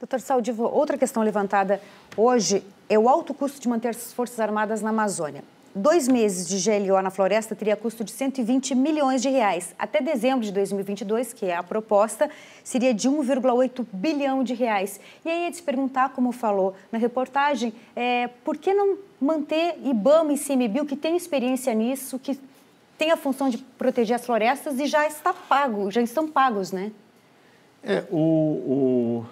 Doutor Saldivo, outra questão levantada hoje é o alto custo de manter as Forças Armadas na Amazônia. Dois meses de GLO na floresta teria custo de 120 milhões de reais. Até dezembro de 2022, que é a proposta, seria de 1,8 bilhão de reais. E aí, é eles perguntar, como falou na reportagem, é, por que não manter IBAMA e CMBio, que tem experiência nisso, que tem a função de proteger as florestas e já está pago, já estão pagos, né? É, o, o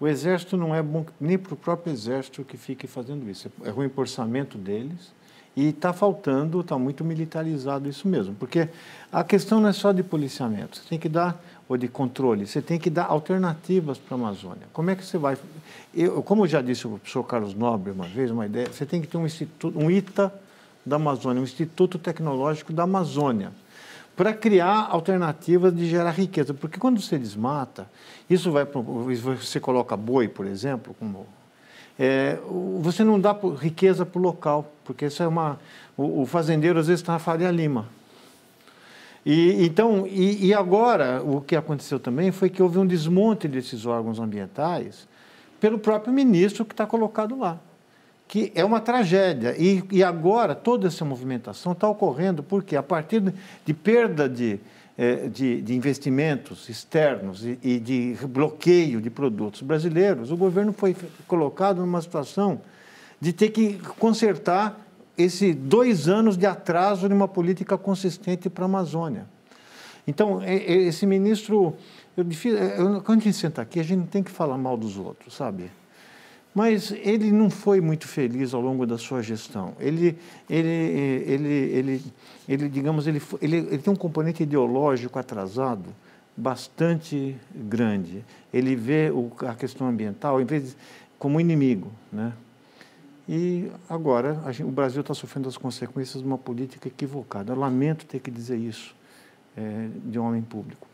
o exército não é bom nem para o próprio exército que fique fazendo isso. É ruim para o orçamento deles e está faltando, está muito militarizado isso mesmo. Porque a questão não é só de policiamento, você tem que dar, ou de controle, você tem que dar alternativas para a Amazônia. Como é que você vai. Eu, como eu já disse o professor Carlos Nobre uma vez, uma ideia, você tem que ter um, instituto, um ITA da Amazônia, um Instituto Tecnológico da Amazônia para criar alternativas de gerar riqueza. Porque quando você desmata, isso vai pro, você coloca boi, por exemplo, como é, você não dá riqueza para o local, porque isso é uma o, o fazendeiro às vezes está na Faria Lima. E, então, e, e, agora o que aconteceu também foi que houve um desmonte desses órgãos ambientais pelo próprio ministro que está colocado lá que é uma tragédia. E, e agora toda essa movimentação está ocorrendo porque a partir de perda de, eh, de, de, investimentos externos e, e, de bloqueio de produtos brasileiros, o governo foi colocado numa situação de ter que consertar esses dois anos de atraso de uma política consistente para a Amazônia. Então, esse ministro, eu, quando a gente senta aqui, a gente não tem que falar mal dos outros, sabe? Mas ele não foi muito feliz ao longo da sua gestão. Ele, ele, ele, ele, ele digamos, ele, ele, ele tem um componente ideológico atrasado bastante grande. Ele vê o, a questão ambiental, em vez de, como inimigo, né? E agora gente, o Brasil está sofrendo as consequências de uma política equivocada. Eu lamento ter que dizer isso é, de um homem público.